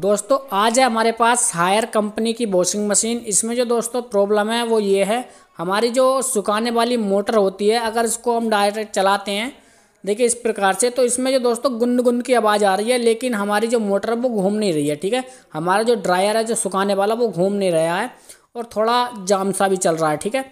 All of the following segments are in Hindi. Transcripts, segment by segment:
दोस्तों आज है हमारे पास हायर कंपनी की वॉशिंग मशीन इसमें जो दोस्तों प्रॉब्लम है वो ये है हमारी जो सुखाने वाली मोटर होती है अगर इसको हम डायरेक्ट चलाते हैं देखिए इस प्रकार से तो इसमें जो दोस्तों गुंद गुंद की आवाज़ आ रही है लेकिन हमारी जो मोटर है वो घूम नहीं रही है ठीक है हमारा जो ड्रायर है जो सुखाने वाला वो घूम नहीं रहा है और थोड़ा जाम सा भी चल रहा है ठीक है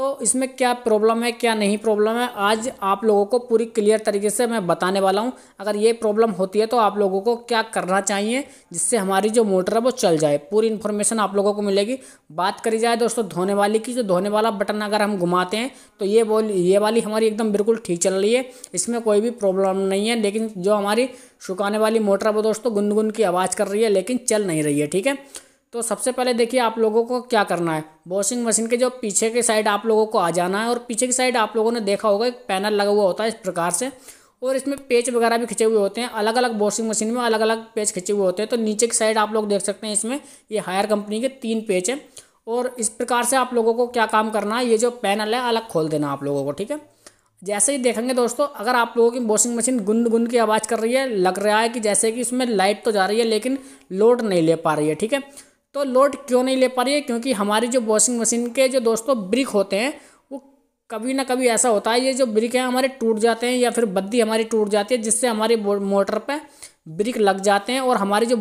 तो इसमें क्या प्रॉब्लम है क्या नहीं प्रॉब्लम है आज आप लोगों को पूरी क्लियर तरीके से मैं बताने वाला हूँ अगर ये प्रॉब्लम होती है तो आप लोगों को क्या करना चाहिए जिससे हमारी जो मोटर है वो चल जाए पूरी इन्फॉर्मेशन आप लोगों को मिलेगी बात करी जाए दोस्तों धोने वाली की जो धोने वाला बटन अगर हम घुमाते हैं तो ये बोल ये वाली हमारी एकदम बिल्कुल ठीक चल रही है इसमें कोई भी प्रॉब्लम नहीं है लेकिन जो हमारी सुखाने वाली मोटर है वो दोस्तों गुनगुन की आवाज़ कर रही है लेकिन चल नहीं रही है ठीक है तो सबसे पहले देखिए आप लोगों को क्या करना है वॉशिंग मशीन के जो पीछे के साइड आप लोगों को आ जाना है और पीछे की साइड आप लोगों ने देखा होगा एक पैनल लगा हुआ होता है इस प्रकार से और इसमें पेज वगैरह भी खिंचे हुए होते हैं अलग अलग वॉशिंग मशीन में अलग अलग पेज खिंचे हुए होते हैं तो नीचे की साइड आप लोग देख सकते हैं इसमें ये हायर कंपनी के तीन पेज हैं और इस प्रकार से आप लोगों को क्या काम करना है ये जो पैनल है अलग खोल देना आप लोगों को ठीक है जैसे ही देखेंगे दोस्तों अगर आप लोगों की वॉशिंग मशीन गुंद गुंद की आवाज़ कर रही है लग रहा है कि जैसे कि इसमें लाइट तो जा रही है लेकिन लोड नहीं ले पा रही है ठीक है तो लोड क्यों नहीं ले पा रही है क्योंकि हमारी जो वॉशिंग मशीन के जो दोस्तों ब्रिक होते हैं वो कभी ना कभी ऐसा होता है ये जो ब्रिक हैं हमारे टूट जाते हैं या फिर बद्दी हमारी टूट जाती है जिससे हमारे मोटर पर ब्रिक लग जाते हैं और हमारी जो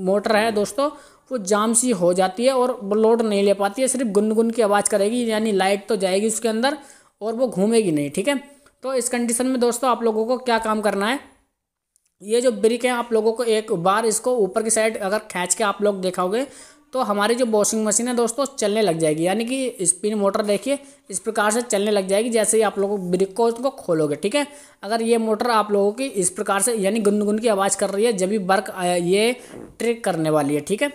मोटर है दोस्तों वो जाम सी हो जाती है और लोड नहीं ले पाती है सिर्फ गुनगुन की आवाज़ करेगी यानी लाइट तो जाएगी उसके अंदर और वो घूमेगी नहीं ठीक है तो इस कंडीशन में दोस्तों आप लोगों को क्या काम करना है ये जो ब्रिक है आप लोगों को एक बार इसको ऊपर की साइड अगर खींच के आप लोग देखाओगे तो हमारी जो वॉशिंग मशीन है दोस्तों चलने लग जाएगी यानी कि स्पिन मोटर देखिए इस प्रकार से चलने लग जाएगी जैसे ही आप लोगों ब्रिक को उसको खोलोगे ठीक है अगर ये मोटर आप लोगों की इस प्रकार से यानी गुनगुन की आवाज़ कर रही है जब भी बर्क ये ट्रिक करने वाली है ठीक है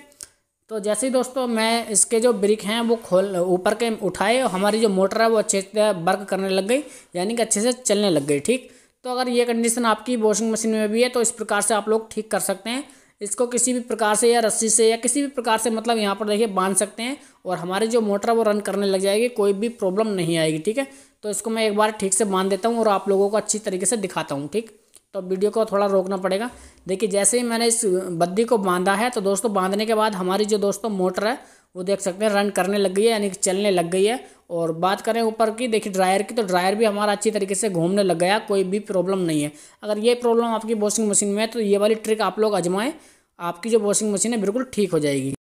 तो जैसे ही दोस्तों मैं इसके जो ब्रिक हैं वो खोल ऊपर के उठाए हमारी जो मोटर है वो अच्छे से बर्क करने लग गई यानी कि अच्छे से चलने लग गई ठीक तो अगर ये कंडीशन आपकी वॉशिंग मशीन में भी है तो इस प्रकार से आप लोग ठीक कर सकते हैं इसको किसी भी प्रकार से या रस्सी से या किसी भी प्रकार से मतलब यहाँ पर देखिए बांध सकते हैं और हमारी जो मोटर है वो रन करने लग जाएगी कोई भी प्रॉब्लम नहीं आएगी ठीक है तो इसको मैं एक बार ठीक से बांध देता हूँ और आप लोगों को अच्छी तरीके से दिखाता हूँ ठीक तो वीडियो को थोड़ा रोकना पड़ेगा देखिए जैसे ही मैंने इस बद्दी को बांधा है तो दोस्तों बांधने के बाद हमारी जो दोस्तों मोटर है वो देख सकते हैं रन करने लग गई है यानी कि चलने लग गई है और बात करें ऊपर की देखिए ड्रायर की तो ड्रायर भी हमारा अच्छी तरीके से घूमने लग गया कोई भी प्रॉब्लम नहीं है अगर ये प्रॉब्लम आपकी वॉशिंग मशीन में है तो ये वाली ट्रिक आप लोग आजमाएँ आपकी जो वॉशिंग मशीन है बिल्कुल ठीक हो जाएगी